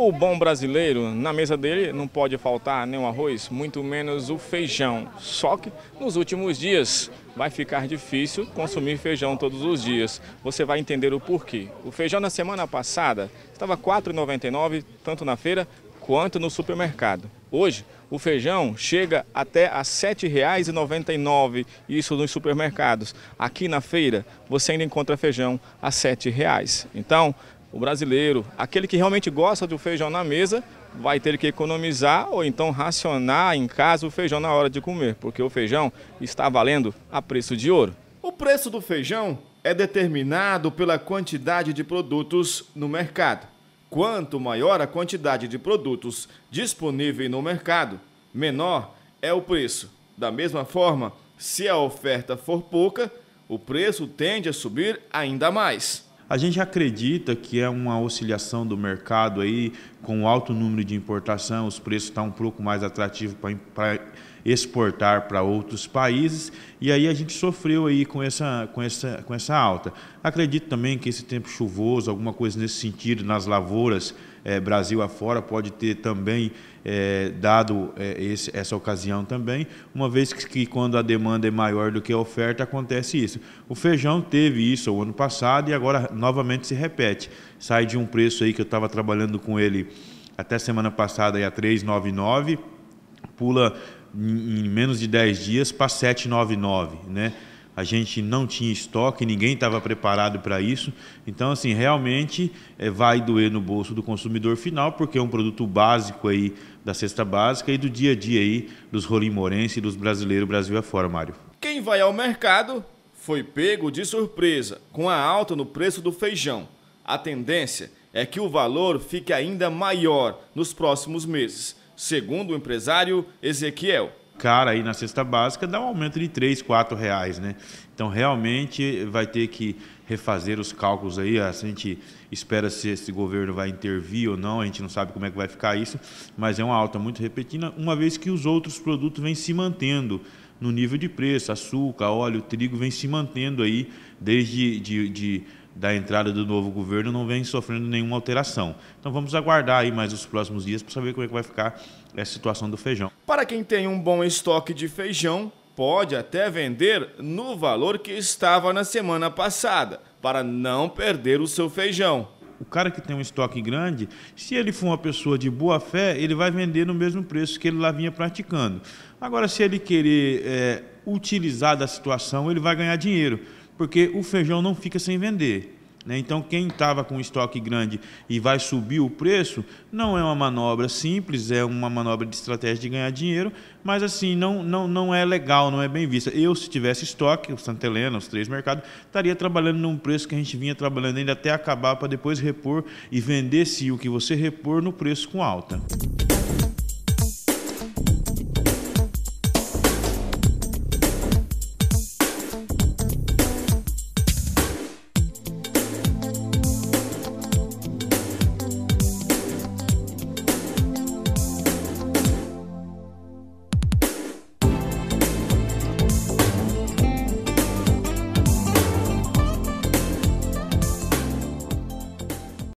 O bom brasileiro, na mesa dele não pode faltar nem o arroz, muito menos o feijão. Só que nos últimos dias vai ficar difícil consumir feijão todos os dias. Você vai entender o porquê. O feijão na semana passada estava R$ 4,99, tanto na feira quanto no supermercado. Hoje, o feijão chega até a R$ 7,99, isso nos supermercados. Aqui na feira, você ainda encontra feijão a R$ 7,00. Então, o brasileiro, aquele que realmente gosta do feijão na mesa, vai ter que economizar ou então racionar em casa o feijão na hora de comer, porque o feijão está valendo a preço de ouro. O preço do feijão é determinado pela quantidade de produtos no mercado. Quanto maior a quantidade de produtos disponível no mercado, menor é o preço. Da mesma forma, se a oferta for pouca, o preço tende a subir ainda mais. A gente acredita que é uma oscilação do mercado aí, com o alto número de importação, os preços estão tá um pouco mais atrativos para exportar para outros países, e aí a gente sofreu aí com essa, com, essa, com essa alta. Acredito também que esse tempo chuvoso, alguma coisa nesse sentido, nas lavouras, é, Brasil afora pode ter também é, dado é, esse, essa ocasião também, uma vez que, que, quando a demanda é maior do que a oferta, acontece isso. O feijão teve isso o ano passado e agora novamente se repete. Sai de um preço aí que eu estava trabalhando com ele até semana passada aí, a 3,99, pula em, em menos de 10 dias para 7,99, né? a gente não tinha estoque, ninguém estava preparado para isso. Então, assim, realmente é, vai doer no bolso do consumidor final, porque é um produto básico aí da cesta básica e do dia a dia aí dos rolimorenses e dos brasileiros Brasil afora, Mário. Quem vai ao mercado foi pego de surpresa com a alta no preço do feijão. A tendência é que o valor fique ainda maior nos próximos meses, segundo o empresário Ezequiel cara aí na cesta básica dá um aumento de três quatro reais, né? Então realmente vai ter que refazer os cálculos aí, ah, a gente espera se esse governo vai intervir ou não, a gente não sabe como é que vai ficar isso, mas é uma alta muito repetida, uma vez que os outros produtos vêm se mantendo no nível de preço, açúcar, óleo, trigo vem se mantendo aí desde de, de da entrada do novo governo não vem sofrendo nenhuma alteração. Então vamos aguardar aí mais os próximos dias para saber como é que vai ficar a situação do feijão. Para quem tem um bom estoque de feijão, pode até vender no valor que estava na semana passada, para não perder o seu feijão. O cara que tem um estoque grande, se ele for uma pessoa de boa fé, ele vai vender no mesmo preço que ele lá vinha praticando. Agora, se ele querer é, utilizar da situação, ele vai ganhar dinheiro porque o feijão não fica sem vender. Né? Então, quem estava com estoque grande e vai subir o preço, não é uma manobra simples, é uma manobra de estratégia de ganhar dinheiro, mas assim, não, não, não é legal, não é bem vista. Eu, se tivesse estoque, o Santa Helena, os três mercados, estaria trabalhando num preço que a gente vinha trabalhando ainda até acabar para depois repor e vender-se o que você repor no preço com alta.